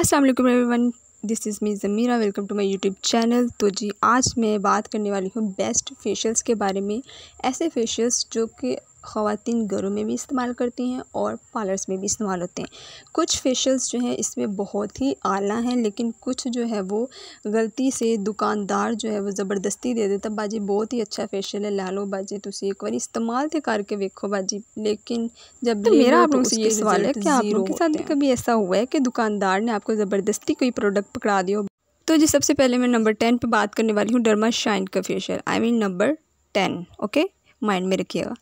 अस्सलाम वालेकुम everyone this is me Zameera welcome to my YouTube channel तो जी आज मैं बात करने वाली हूँ बेस्ट फेशियल्स के बारे में ऐसे फेशियल्स जो कि ख़वातीन घरों में भी इस्तेमाल करती हैं और पार्लर्स में भी इस्तेमाल होते हैं कुछ फेशियल्स जो हैं इसमें बहुत ही आला हैं लेकिन कुछ जो है वो गलती से दुकानदार जो है वो ज़बरदस्ती दे देता बाजी बहुत ही अच्छा फेशियल है ला लो बाजी तुम एक बार इस्तेमाल तो करके देखो बाजी लेकिन जब तो मेरा आप तो लोगों से ये सवाल है कि आप लोगों के साथ भी कभी ऐसा हुआ है कि दुकानदार ने आपको ज़बरदस्ती कोई प्रोडक्ट पकड़ा दिया तो जी सबसे पहले मैं नंबर टेन पे बात करने वाली हूँ डरमा शाइन का facial I mean number ten okay mind में रखिएगा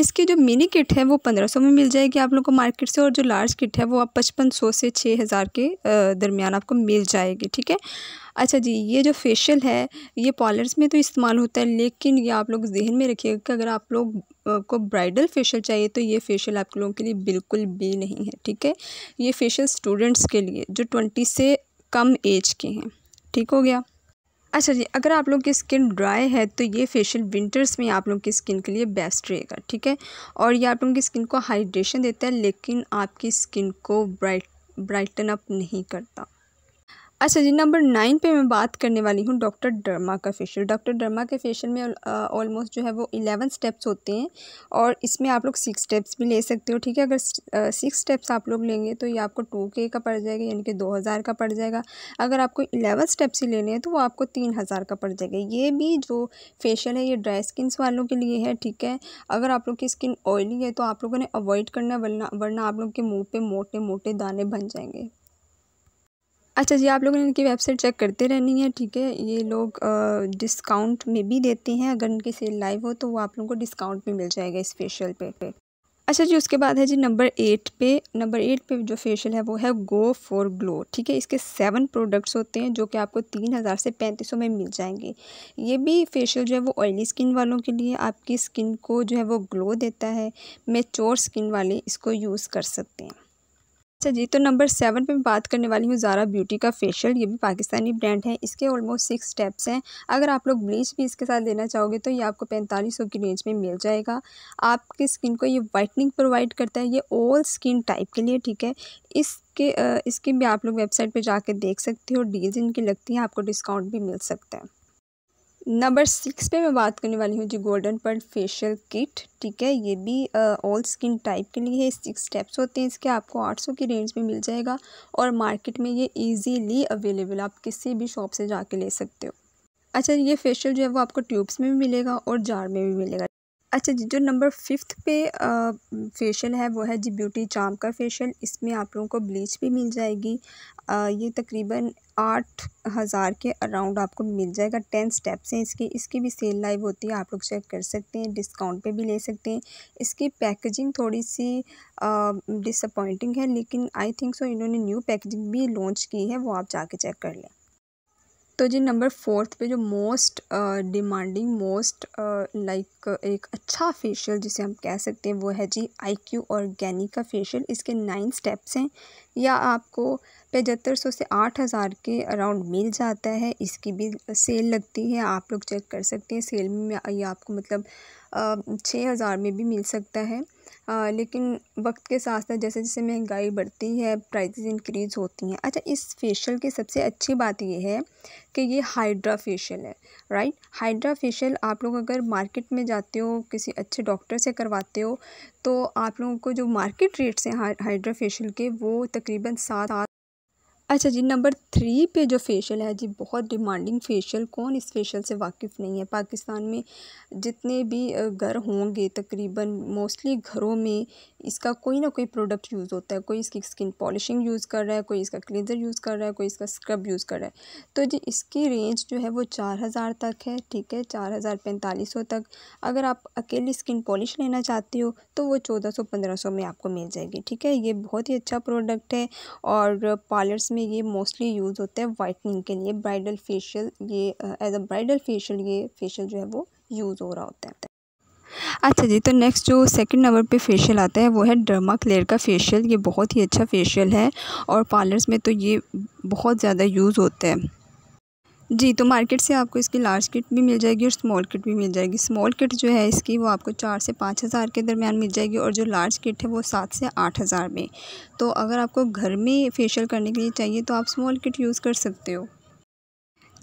इसकी जो मिनी किट है वो पंद्रह सौ में मिल जाएगी आप लोग को मार्केट से और जो लार्ज किट है वो आप पचपन सौ से छः हज़ार के दरमियान आपको मिल जाएगी ठीक है अच्छा जी ये जो फेशियल है ये पार्लर्स में तो इस्तेमाल होता है लेकिन ये आप लोग जहन में रखिएगा कि अगर आप लोग को ब्राइडल फेशियल चाहिए तो ये फेशियल आप लोगों के लिए बिल्कुल भी नहीं है ठीक है ये फेशियल स्टूडेंट्स के लिए जो ट्वेंटी से कम एज के हैं ठीक हो गया अच्छा जी अगर आप लोग की स्किन ड्राई है तो ये फेशियल विंटर्स में आप लोग की स्किन के लिए बेस्ट रहेगा ठीक है और ये आप लोगों की स्किन को हाइड्रेशन देता है लेकिन आपकी स्किन को ब्राइट ब्राइटन अप नहीं करता अच्छा जी नंबर नाइन पे मैं बात करने वाली हूँ डॉक्टर डर्मा का फेशियल डॉक्टर डर्मा के फेशियल में ऑलमोस्ट जो है वो इलेवन स्टेप्स होते हैं और इसमें आप लोग सिक्स स्टेप्स भी ले सकते हो ठीक है अगर सिक्स स्टेप्स आप लोग लेंगे तो ये आपको टू के का पड़ जाएगा यानी कि दो हज़ार का पड़ जाएगा अगर आपको इलेवन स्टेप्स ही लेने हैं तो वो आपको तीन हज़ार का पड़ जाएगा ये भी जो फेशियल है ये ड्राई स्किन्स वालों के लिए है ठीक है अगर आप लोग की स्किन ऑयली है तो आप लोगों ने अवॉइड करना वरना वरना आप लोग के मुँह पर मोटे मोटे दाने बन जाएंगे अच्छा जी आप लोगों ने इनकी वेबसाइट चेक करते रहनी है ठीक है ये लोग डिस्काउंट में भी देते हैं अगर इनकी सेल लाइव हो तो वो आप लोगों को डिस्काउंट में मिल जाएगा इस फेशियल पे पे अच्छा जी उसके बाद है जी नंबर एट पे नंबर एट पे जो फेशियल है वो है गो फॉर ग्लो ठीक है इसके सेवन प्रोडक्ट्स होते हैं जो कि आपको तीन हज़ार से पैंतीस सौ में मिल जाएंगे ये भी फेशियल जो है वो ऑयली स्किन वालों के लिए आपकी स्किन को जो है वो ग्लो देता है मेच्योर स्किन वाले इसको यूज़ कर सकते हैं अच्छा जी तो नंबर सेवन पे मैं बात करने वाली हूँ ज़ारा ब्यूटी का फेशियल ये भी पाकिस्तानी ब्रांड है इसके ऑलमोस्ट सिक्स स्टेप्स हैं अगर आप लोग ब्लीच भी इसके साथ लेना चाहोगे तो ये आपको पैंतालीस सौ की रेंज में मिल जाएगा आपकी स्किन को ये वाइटनिंग प्रोवाइड करता है ये ऑल स्किन टाइप के लिए ठीक है इस इसके इसकी भी आप लोग वेबसाइट पे जाके देख सकते हो डील्स इनकी लगती हैं आपको डिस्काउंट भी मिल सकता है नंबर सिक्स पे मैं बात करने वाली हूँ जी गोल्डन पर्ल फेशियल किट ठीक है ये भी ऑल स्किन टाइप के लिए है सिक्स स्टेप्स होते हैं इसके आपको आठ सौ की रेंज में मिल जाएगा और मार्केट में ये इजीली अवेलेबल आप किसी भी शॉप से जाके ले सकते हो अच्छा ये फेशियल जो है वो आपको ट्यूब्स में भी मिलेगा और जार में भी मिलेगा अच्छा जी जो नंबर फिफ्थ पे फेशियल है वो है जी ब्यूटी चाम का फेशियल इसमें आप लोगों को ब्लीच भी मिल जाएगी आ, ये तकरीबन आठ हज़ार के अराउंड आपको मिल जाएगा टेन स्टेप्स हैं इसकी इसकी भी सेल लाइव होती है आप लोग चेक कर सकते हैं डिस्काउंट पे भी ले सकते हैं इसकी पैकेजिंग थोड़ी सी डिसअपॉइंटिंग है लेकिन आई थिंक सो इन्होंने न्यू पैकेजिंग भी लॉन्च की है वो आप जाके चेक कर लें तो जी नंबर फोर्थ पे जो मोस्ट डिमांडिंग मोस्ट लाइक एक अच्छा फेशियल जिसे हम कह सकते हैं वो है जी आई क्यू ऑर्गेनिक का फेशियल इसके नाइन स्टेप्स हैं या आपको पचहत्तर सौ से आठ हज़ार के अराउंड मिल जाता है इसकी भी सेल लगती है आप लोग चेक कर सकते हैं सेल में या आपको मतलब छः हज़ार में भी मिल सकता है आ, लेकिन वक्त के साथ साथ जैसे जैसे महंगाई बढ़ती है प्राइजेज इंक्रीज़ होती हैं अच्छा इस फेशियल की सबसे अच्छी बात यह है कि ये हाइड्रा फेशियल है राइट हाइड्रा फेशियल आप लोग अगर मार्केट में जाते हो किसी अच्छे डॉक्टर से करवाते हो तो आप लोगों को जो मार्केट रेट्स हैं हाइड्रा फेशियल के वो तकरीबन सात अच्छा जी नंबर थ्री पे जो फेशियल है जी बहुत डिमांडिंग फेशियल कौन इस फेशियल से वाकिफ़ नहीं है पाकिस्तान में जितने भी घर होंगे तकरीबन मोस्टली घरों में इसका कोई ना कोई प्रोडक्ट यूज़ होता है कोई इसकी स्किन पॉलिशिंग यूज़ कर रहा है कोई इसका क्लिनजर यूज़ कर रहा है कोई इसका स्क्रब यूज़ कर रहा है तो जी इसकी रेंज जो है वो चार हज़ार तक है ठीक है चार हज़ार पैंतालीस सौ तक अगर आप अकेली स्किन पॉलिश लेना चाहते हो तो वो चौदह सौ पंद्रह सौ में आपको मिल जाएगी ठीक है ये बहुत ही अच्छा प्रोडक्ट है और पार्लर्स में में ये मोस्टली यूज़ होता है वाइटनिंग के लिए ब्राइडल फेशियल ये एज अ ब्राइडल फेशियल ये फेशियल जो है वो यूज़ हो रहा होता है अच्छा जी तो नेक्स्ट जो सेकंड नंबर पे फेशियल आता है वो है डर्मा क्लेयर का फेशियल ये बहुत ही अच्छा फेशियल है और पार्लर्स में तो ये बहुत ज़्यादा यूज़ होता है जी तो मार्केट से आपको इसकी लार्ज किट भी मिल जाएगी और स्मॉल किट भी मिल जाएगी स्मॉल किट जो है इसकी वो आपको चार से पाँच हज़ार के दरमियान मिल जाएगी और जो लार्ज किट है वो सात से आठ हज़ार में तो अगर आपको घर में फेशियल करने के लिए चाहिए तो आप स्मॉल किट यूज़ कर सकते हो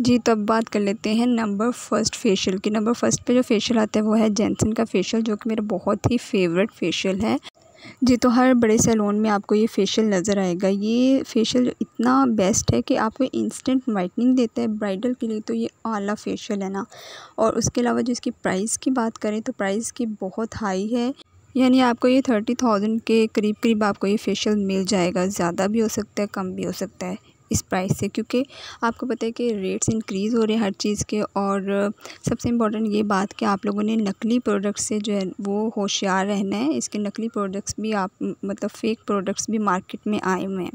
जी तो अब बात कर लेते हैं नंबर फर्स्ट फेशियल की नंबर फर्स्ट पे जो फेशियल आता है वो है जेंसन का फेशियल जो कि मेरा बहुत ही फेवरेट फेशियल है जी तो हर बड़े सैलून में आपको ये फेशियल नज़र आएगा ये फेशियल इतना बेस्ट है कि आपको इंस्टेंट वाइटनिंग देता है ब्राइडल के लिए तो ये आला फेशियल है ना और उसके अलावा जो इसकी प्राइस की बात करें तो प्राइस की बहुत हाई है यानी आपको ये थर्टी थाउजेंड के करीब करीब आपको ये फेशियल मिल जाएगा ज़्यादा भी हो सकता है कम भी हो सकता है इस प्राइस से क्योंकि आपको पता है कि रेट्स इंक्रीज़ हो रहे हैं हर चीज़ के और सबसे इम्पोर्टेंट ये बात कि आप लोगों ने नकली प्रोडक्ट्स से जो है वो होशियार रहना है इसके नकली प्रोडक्ट्स भी आप मतलब फ़ेक प्रोडक्ट्स भी मार्केट में आए हुए हैं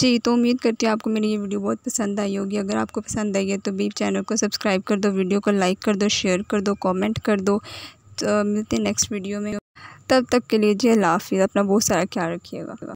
जी तो उम्मीद करती हूँ आपको मेरी ये वीडियो बहुत पसंद आई होगी अगर आपको पसंद आई है तो बीप चैनल को सब्सक्राइब कर दो वीडियो को लाइक कर दो शेयर कर दो कमेंट कर दो तो मिलते हैं नेक्स्ट वीडियो में तब तक के लिए जी हाफिज़ अपना बहुत सारा ख्याल रखिएगा